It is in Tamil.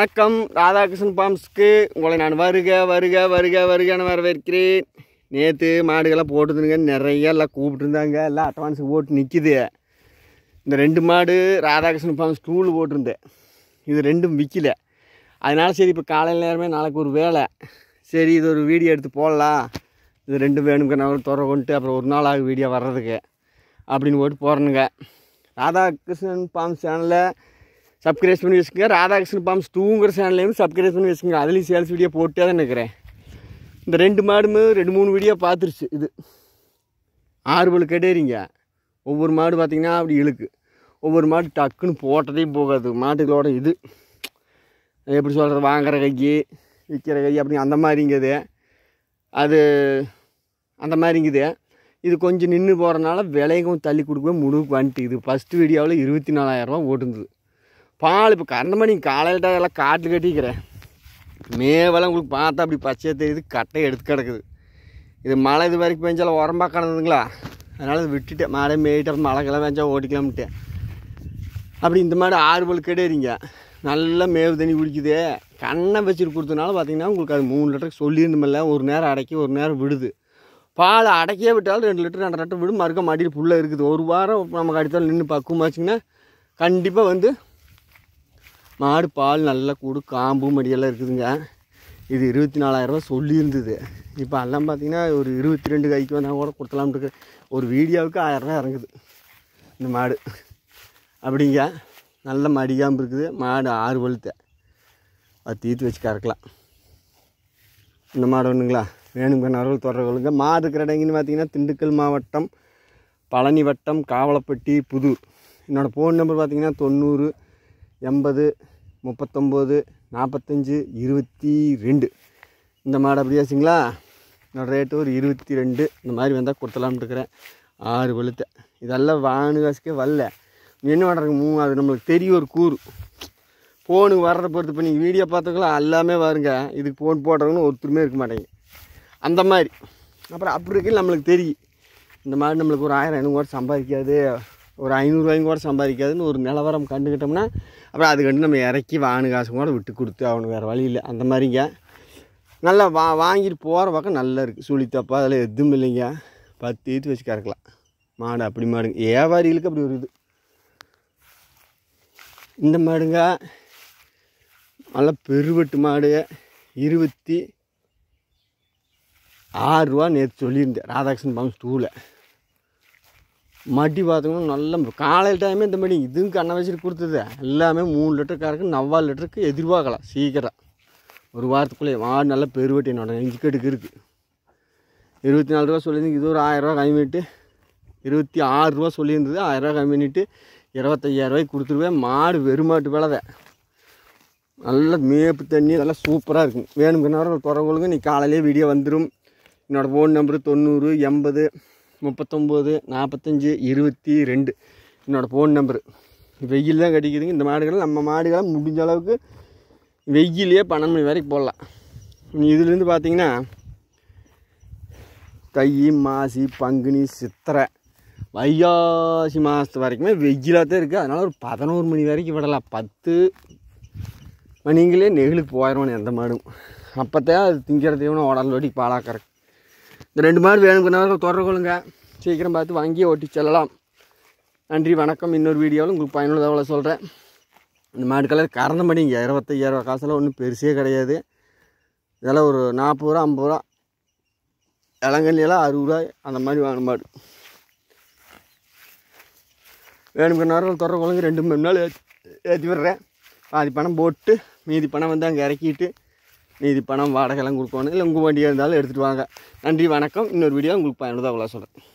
வணக்கம் ராதாகிருஷ்ணன் பாம்ஸ்க்கு உங்களை நான் வருக வருக வருக வருகன்னு வரவேற்கிறேன் நேற்று மாடுகள்லாம் போட்டுருந்துங்க நிறைய எல்லாம் கூப்பிட்டுருந்தாங்க எல்லாம் அட்வான்ஸ் போட்டு நிற்கிது இந்த ரெண்டு மாடு ராதாகிருஷ்ணன் பாம்ஸ் டூல் போட்டிருந்தேன் இது ரெண்டும் விற்கல அதனால் சரி இப்போ காலையில் நேரமே நாளைக்கு ஒரு வேலை சரி இது ஒரு வீடியோ எடுத்து போடலாம் இது ரெண்டும் வேணுங்க நான் துறை கொண்டு அப்புறம் ஒரு நாள் ஆகும் வீடியோ வர்றதுக்கு அப்படின்னு போட்டு போகிறேனுங்க ராதாகிருஷ்ணன் பாம்ஸ் சேனலில் சப்ஸ்கிரைப் பண்ணி வச்சுக்கோங்க ராதாகிருஷ்ணன் பாம்ஸ் தூங்குற சேனல்லையும் சப்ஸ்கிரைப் பண்ணி வச்சுக்கோங்க அதுலேயும் சேல்ஸ் வீடியோ போட்டே தான் நினைக்கிறேன் இந்த ரெண்டு மாடுமே ரெண்டு மூணு வீடியோ பார்த்துருச்சு இது ஆறு பல் கட்டேறிங்க ஒவ்வொரு மாடு பார்த்திங்கன்னா அப்படி இழுக்கு ஒவ்வொரு மாடு டக்குன்னு போட்டதே போகாது மாட்டுகளோட இது எப்படி சொல்கிறது வாங்குற கைக்கு விற்கிற கை அப்படி அந்த மாதிரிங்கிறது அது அந்த மாதிரிங்குது இது கொஞ்சம் நின்று போகிறனால விலையும் தள்ளி கொடுக்கவே முடிவுக்கு வந்துட்டு இது ஃபஸ்ட்டு வீடியோவில் இருபத்தி நாலாயிரரூபா ஓட்டுந்தது பால் இப்போ கரண்ட் மணி காலையில் எல்லாம் காட்டில் கட்டிக்கிறேன் மேவெல்லாம் உங்களுக்கு பார்த்தா அப்படி பச்சையாக தெரியுது கட்டை எடுத்து கிடக்குது இது மழை இது வரைக்கும் பெஞ்சாலும் உரம்பாக கிடந்ததுங்களா அதனால் விட்டுட்டேன் மாடே மேயிட்டு மழைக்கெல்லாம் பெஞ்சா ஓட்டிக்கலாம்ட்டேன் அப்படி இந்த மாதிரி ஆறுபல் கிடையாதுங்க நல்லா மேவு தண்ணி குடிக்குது கண்ணை வச்சுட்டு கொடுத்தனால பார்த்தீங்கன்னா உங்களுக்கு அது மூணு லிட்டருக்கு சொல்லியிருந்தமில்ல ஒரு நேரம் அடைக்கி ஒரு நேரம் விடுது பால் அடைக்கே விட்டாலும் ரெண்டு லிட்டர் ரெண்டு லிட்டர் விடும் மறுக்க மாட்டிட்டு ஃபுல்லாக இருக்குது ஒரு வாரம் நமக்கு அடித்தாலும் நின்று பக்குவமாச்சுங்கன்னா கண்டிப்பாக வந்து மாடு பால் நல்லா கூடு காம்பு மடியெல்லாம் இருக்குதுங்க இது இருபத்தி நாலாயிரரூவா சொல்லியிருந்தது இப்போ எல்லாம் பார்த்திங்கன்னா ஒரு இருபத்தி ரெண்டு கைக்கு வந்தால் கூட கொடுத்தலாம்னு இருக்கு ஒரு வீடியோவுக்கு ஆயிரரூவா இறங்குது இந்த மாடு அப்படிங்க நல்ல மடிக்காமல் இருக்குது மாடு ஆறு வலுத்த அது தீர்த்து வச்சு கறக்கலாம் இந்த மாடு ஒன்றுங்களா வேணும் பெண்ணவர்கள் தொடர்புகளுங்க மாடு இருக்கிற பார்த்தீங்கன்னா திண்டுக்கல் மாவட்டம் பழனி வட்டம் காவலப்பட்டி புதூர் என்னோடய ஃபோன் நம்பர் பார்த்திங்கன்னா தொண்ணூறு எண்பது முப்பத்தொம்போது நாற்பத்தஞ்சு இருபத்தி ரெண்டு இந்த மாடு அப்படியாச்சுங்களா என்னோடய ரேட்டு ஒரு இருபத்தி ரெண்டு இந்த மாதிரி வந்தால் கொடுத்தலாம்னு இருக்கிறேன் ஆறு வெளுத்த இதெல்லாம் வானுவாசிக்கே வரல என்ன பண்ணுறது மூணு அது நம்மளுக்கு தெரிய ஒரு கூறு ஃபோனுக்கு வர்றத பொறுத்து இப்போ நீங்கள் வீடியோ பார்த்துக்கலாம் எல்லாமே வருங்க இதுக்கு ஃபோன் போடுறவங்கன்னு ஒருத்தருமே இருக்க மாட்டேங்க அந்த மாதிரி அப்புறம் அப்படி இருக்கு நம்மளுக்கு தெரியும் இந்த மாதிரி நம்மளுக்கு ஒரு ஆயிரம் ஐநூறு சம்பாதிக்காது ஒரு ஐநூறுரூவாயும் கூட சம்பாதிக்காதுன்னு ஒரு நிலவரம் கண்டுக்கிட்டோம்னா அப்புறம் அது கண்டு நம்ம இறக்கி வானு காசு கூட விட்டு கொடுத்து அவனுக்கு வேறு வழி இல்லை அந்த மாதிரிங்க நல்லா வா வாங்கிட்டு போகிற பக்கம் நல்லா இருக்குது சுழித்தப்பா அதெல்லாம் எதுவும் இல்லைங்க பத்து ஈத்து வச்சு கறக்கலாம் மாடு அப்படி மாடுங்க வியாபாரிகளுக்கு அப்படி ஒரு இது இந்த மாடுங்க நல்லா பெருவெட்டு மாடு இருபத்தி ஆறுரூவா நேற்று சொல்லியிருந்தேன் ராதாகிருஷ்ணன் பம்ஸ் டூவில் மடி பார்த்தோம்னா நல்ல காலையில் டைமே இந்த மடி இதுவும் கண்ணை வச்சுட்டு கொடுத்தது எல்லாமே மூணு லிட்டர் கறக்கு நவ்வாறு லிட்டருக்கு எதிர்பார்க்கலாம் சீக்கிரம் ஒரு வாரத்துக்குள்ளே மாடு நல்ல பெருவட்டி என்னோட இஞ்சிக்கட்டுக்கு இருக்குது இருபத்தி நாலு ரூபா சொல்லியிருந்து இது ஒரு ஆயிரரூவா கம்மி பண்ணிட்டு இருபத்தி ஆறு ரூபா சொல்லியிருந்தது ஆயிரரூவா கம்மி பண்ணிட்டு இருபத்தையாயிரரூவாய்க்கு கொடுத்துருவேன் மாடு வெறுமாட்டு விலதை நல்ல மேப்பு தண்ணி நல்லா சூப்பராக இருக்கும் நேரம் குறவங்களுக்கு நீ காலையிலே வீடியோ வந்துடும் என்னோடய ஃபோன் நம்பரு தொண்ணூறு எண்பது முப்பத்தொம்போது நாற்பத்தஞ்சி இருபத்தி ரெண்டு என்னோடய ஃபோன் நம்பரு வெயில் தான் கடிக்குதுங்க இந்த மாடுகளை நம்ம மாடுகளை முடிஞ்ச அளவுக்கு வெயிலே பன்னெண்டு மணி வரைக்கும் போடலாம் இதுலேருந்து பார்த்தீங்கன்னா தை மாசி பங்குனி சித்திரை வைகாசி மாதத்து வரைக்குமே வெயிலாக தான் இருக்குது அதனால் ஒரு பதினோரு மணி வரைக்கும் விடலாம் பத்து மணிங்களே நெகிழுக்கு போயிடணும் எந்த மாடும் அப்போத்தான் அது திங்கிறதையும் உடல் வடி பாலாக்கிறக்கு இந்த ரெண்டு மாடு வேணுங்கிறவர்கள் தொடர்பு கொள்ளுங்க சீக்கிரம் பார்த்து வாங்கி ஓட்டி செல்லலாம் நன்றி வணக்கம் இன்னொரு வீடியோவில் உங்களுக்கு பயனுள்ளதாக சொல்கிறேன் இந்த மாடுக்கெல்லாம் கறந்த மணிங்க இருபத்தையாயிரரூவா காசெல்லாம் ஒன்றும் பெருசே கிடையாது இதெல்லாம் ஒரு நாற்பது ரூபா ஐம்பது ரூபா இளங்கல்லாம் அறுபது ரூபாய் அந்த மாதிரி வாங்கின மாடு வேணுங்கிற நேரம் தொடர ரெண்டு மூணு நாள் ஏற்றி ஏற்றி விடுறேன் பாதி பணம் போட்டு மீதி பணம் வந்து அங்கே இறக்கிட்டு நீதி பணம் வாடகைலாம் கொடுக்கணும் இல்லை உங்கள் வண்டியாக இருந்தாலும் எடுத்துகிட்டு வாங்க நன்றி வணக்கம் இன்னொரு வீடியோ உங்களுக்கு பயனுள்ளதாக அவ்வளோ சொல்கிறேன்